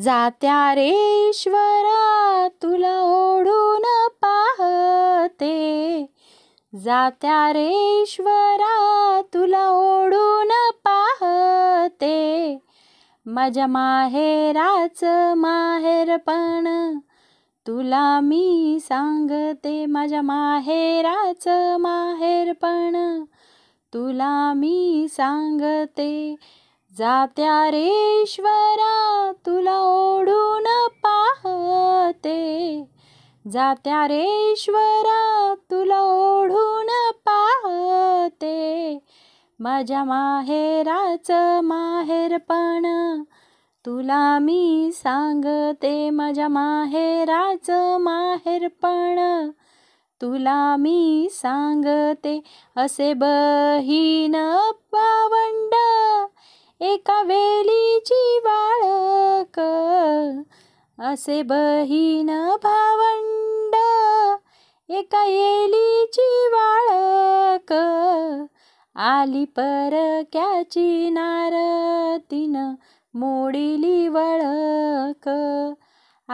जात्या रेश्वरा तुला ओढून पाहते जात्या रेश्वरा तुला ओढून पाहते माझ्या माहेराचं माहेरपण तुला मी सांगते माझ्या माहेराचं माहेरपण तुला मी सांगते जात्या रेश्वरा तुला ओढून पाहते जात्या रेश्वरा तुला ओढून पाहते माझ्या माहेराचं माहेरपण तुला मी सांगते माझ्या माहेराचं माहेरपण तुला मी सांगते असे बहीण पावंड एका वेलीची बाळक असे बहीण भावंड एका येलीची वाळक आली परक्याची नारतीन मोडिली वळक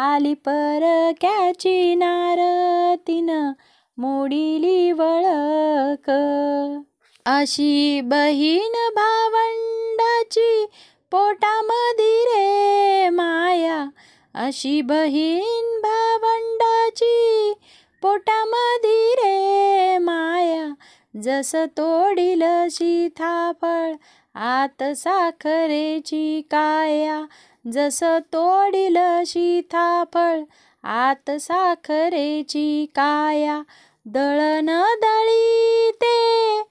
आली परक्याची नारतीन मोडीली वळक अशी बहीण भावंड पोटा पोटामधी रे माया अशी बहीण भावंडाची पोटामधी रे माया जस तोडील सीताफळ आत साखरेची काया जस तोडील सीताफळ आत साखरेची काया दळण दळी ते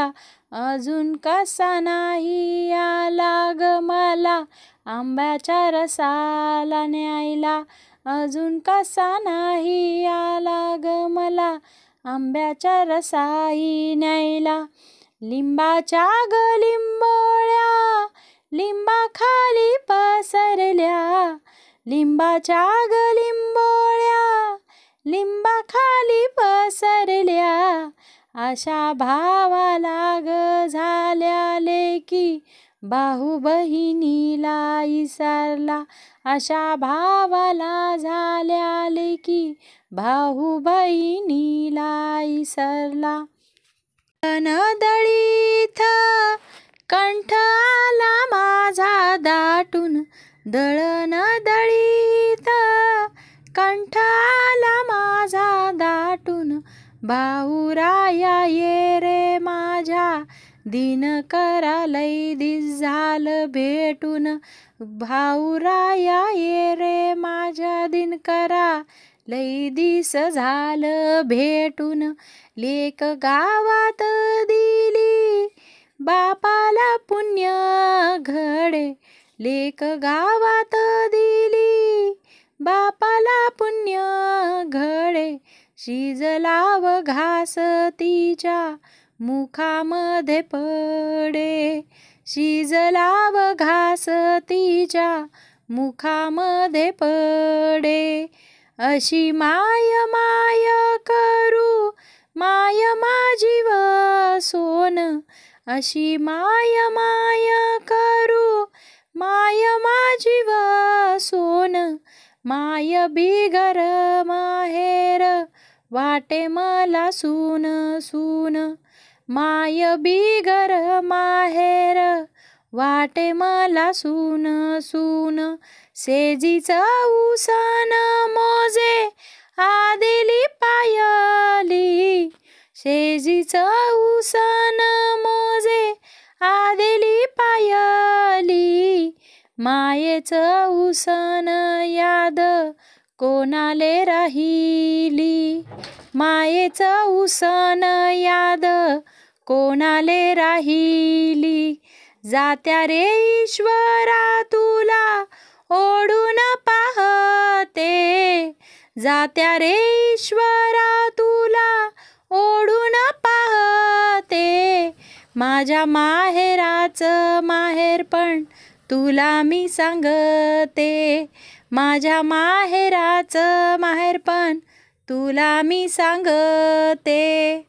अजून कसा नाही आला ग मला आंब्याच्या रसाला न्यायला अजून कसा नाही आला ग मला आंब्याच्या रसाई न्यायला लिंबाच्या ग लिंबोळ्या लिंबा खाली पसरल्या लिंबाच्या ग लिंबोळ्या लिंबा खाली पसरल्या अशा भावाला ग झाल्या लेकी बाहू बहिणीला इसारला अशा भावाला झाल्या लेकी भाऊ बहिणीला इसरला कंठ कंठाला माझा दाटून दळण दळी भाऊराया ये रे माझ्या दिन लई दिस झाल भेटून भाऊराया ये रे माझ्या दिन करा लई दिस झाल भेटून लेक गावात दिली बापाला पुण्य घडे लेक गावात दिली बापाला पुण्य शिजलाव घास तिच्या मुखामध्ये पडे शिजलाव घास तिच्या मुखामध्ये पडे अशी माय माय करू माय माझी सोन अशी माय माय करू माय माझी सोन माय बिगर माहेर वाटे मला सून सून माय बिगर माहेर वाटे मला सून सून सेजीचा उसन मोजे आदिली पायली शेजी ऊस मोजे आदिली पायली मायेचं उसन याद कोणाले राहिली मायेच उसन याद कोणाले राहिली जात्या रे ईश्वरा तुला ओढून पाहते जात्या रे ईश्वरा तुला ओढून पाहते माझ्या माहेराचं माहेर पण तुला मी सांगते माझ्या माहेराचं माहेरपण तुला मी सांगते